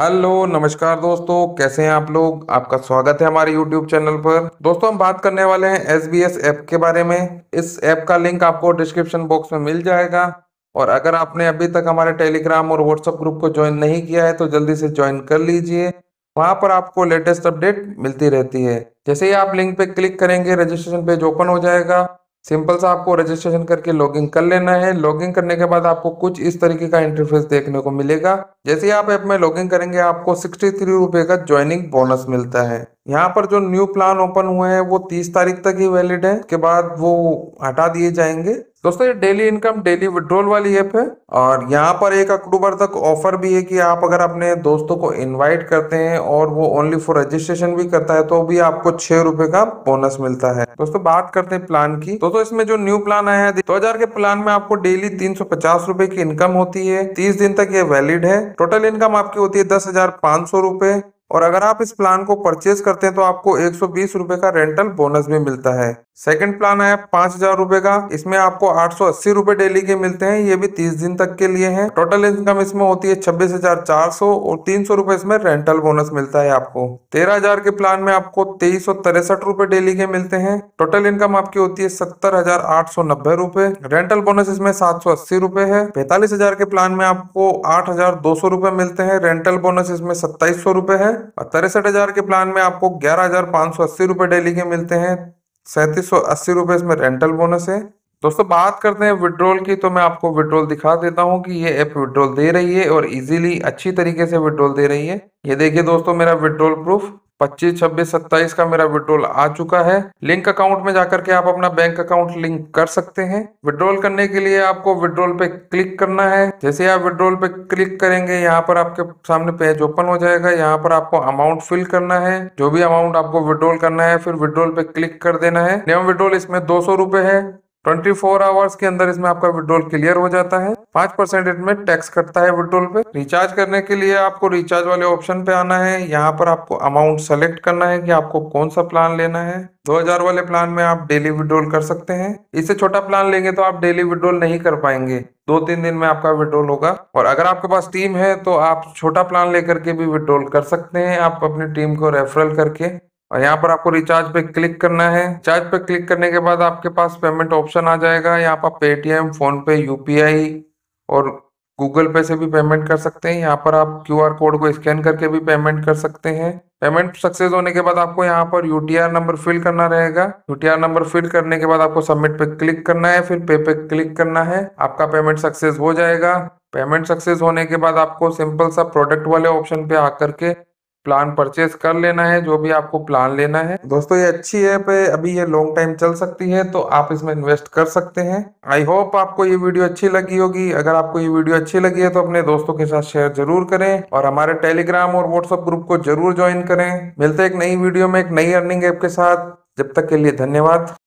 hello नमस्कार दोस्तों कैसे हैं आप लोग आपका स्वागत है हमारे यूट्यूब चैनल पर दोस्तों हम बात करने वाले हैं एस बी एस ऐप के बारे में इस ऐप का लिंक आपको डिस्क्रिप्शन बॉक्स में मिल जाएगा और अगर आपने अभी तक हमारे टेलीग्राम और व्हाट्सएप ग्रुप को ज्वाइन नहीं किया है तो जल्दी से ज्वाइन कर लीजिए वहां पर आपको लेटेस्ट अपडेट मिलती रहती है जैसे ही आप लिंक पे क्लिक करेंगे रजिस्ट्रेशन पेज ओपन हो जाएगा सिंपल सा आपको रजिस्ट्रेशन करके लॉगिन कर लेना है लॉगिन करने के बाद आपको कुछ इस तरीके का इंटरफेस देखने को मिलेगा जैसे ही आप ऐप में लॉगिन करेंगे आपको सिक्सटी थ्री रुपए का ज्वाइनिंग बोनस मिलता है यहाँ पर जो न्यू प्लान ओपन हुए हैं वो तीस तारीख तक ही वैलिड है उसके बाद वो हटा दिए जाएंगे दोस्तों ये डेली इनकम डेली विड्रोल वाली ऐप है और यहाँ पर एक अक्टूबर तक ऑफर भी है कि आप अगर अपने दोस्तों को इनवाइट करते हैं और वो ओनली फॉर रजिस्ट्रेशन भी करता है तो भी आपको छह रुपए का बोनस मिलता है दोस्तों बात करते हैं प्लान की दोस्तों इसमें जो न्यू प्लान आया है दो हजार के प्लान में आपको डेली तीन सौ पचास की इनकम होती है तीस दिन तक ये वैलिड है टोटल इनकम आपकी होती है दस हजार सौ रुपए और अगर आप इस प्लान को परचेज करते हैं तो आपको एक सौ बीस का रेंटल बोनस भी मिलता है सेकंड प्लान आया पांच हजार रूपए का इसमें आपको आठ सौ अस्सी रूपए डेली के मिलते हैं ये भी तीस दिन तक के लिए हैं टोटल इनकम इसमें होती है छब्बीस हजार चार सौ और तीन सौ रूपए इसमें रेंटल बोनस मिलता है आपको तेरह हजार के प्लान में आपको तेईस सौ तिरसठ रूपए डेली के मिलते हैं टोटल इनकम आपकी होती है सत्तर हजार आठ सौ नब्बे रूपए रेंटल बोनस इसमें सात सौ अस्सी रूपए है पैंतालीस हजार के प्लान में आपको आठ हजार दो सौ रूपए मिलते हैं रेंटल बोनस इसमें सत्ताईस सौ रूपए है और तिरसठ हजार के प्लान में आपको ग्यारह हजार पांच सौ अस्सी रूपए डेली के मिलते हैं सैंतीस सौ अस्सी रुपए इसमें रेंटल बोनस है दोस्तों बात करते हैं विड्रोल की तो मैं आपको विड्रोल दिखा देता हूं कि ये ऐप विड्रोल दे रही है और इजीली अच्छी तरीके से विड्रोल दे रही है ये देखिए दोस्तों मेरा विड्रोल प्रूफ पच्चीस छब्बीस सत्ताईस का मेरा विड्रोल आ चुका है लिंक अकाउंट में जाकर के आप अपना बैंक अकाउंट लिंक कर सकते हैं विड्रॉल करने के लिए आपको विड्रॉल पे क्लिक करना है जैसे आप विड्रोल पे क्लिक करेंगे यहाँ पर आपके सामने पेज ओपन हो जाएगा यहाँ पर आपको अमाउंट फिल करना है जो भी अमाउंट आपको विड्रोल करना है फिर विड्रॉल पे क्लिक कर देना है नियम विड्रॉल इसमें दो है ट्वेंटी फोर आवर्स के अंदर इसमें आपका विड्रोल क्लियर हो जाता है पांच परसेंट इसमें टैक्स कटता है विड्रोल पे रिचार्ज करने के लिए आपको रिचार्ज वाले ऑप्शन पे आना है यहाँ पर आपको अमाउंट सेलेक्ट करना है कि आपको कौन सा प्लान लेना है 2000 वाले प्लान में आप डेली विड्रोल कर सकते हैं इससे छोटा प्लान लेंगे तो आप डेली विड्रोल नहीं कर पाएंगे दो तीन दिन में आपका विड्रोल होगा और अगर आपके पास टीम है तो आप छोटा प्लान लेकर के भी विड्रोल कर सकते हैं आप अपनी टीम को रेफरल करके और यहाँ पर आपको रिचार्ज पे क्लिक करना है रिचार्ज पे क्लिक करने के बाद आपके पास पेमेंट ऑप्शन आ जाएगा यहाँ पर पेटीएम फोन पे यूपीआई और गूगल पे से भी पेमेंट कर सकते हैं यहाँ पर आप क्यू कोड को स्कैन करके भी पेमेंट कर सकते हैं पेमेंट सक्सेस होने के बाद आपको यहाँ पर यू नंबर फिल करना रहेगा यू नंबर फिल करने के बाद आपको सबमिट पे क्लिक करना है फिर पे पे क्लिक करना है आपका पेमेंट सक्सेस हो जाएगा पेमेंट सक्सेस होने के बाद आपको सिंपल सा प्रोडक्ट वाले ऑप्शन पे आकर के प्लान परचेस कर लेना है जो भी आपको प्लान लेना है दोस्तों ये अच्छी ऐप है अभी ये लॉन्ग टाइम चल सकती है तो आप इसमें इन्वेस्ट कर सकते हैं आई होप आपको ये वीडियो अच्छी लगी होगी अगर आपको ये वीडियो अच्छी लगी है तो अपने दोस्तों के साथ शेयर जरूर करें और हमारे टेलीग्राम और व्हाट्सएप ग्रुप को जरूर ज्वाइन करें मिलते एक नई वीडियो में एक नई अर्निंग ऐप के साथ जब तक के लिए धन्यवाद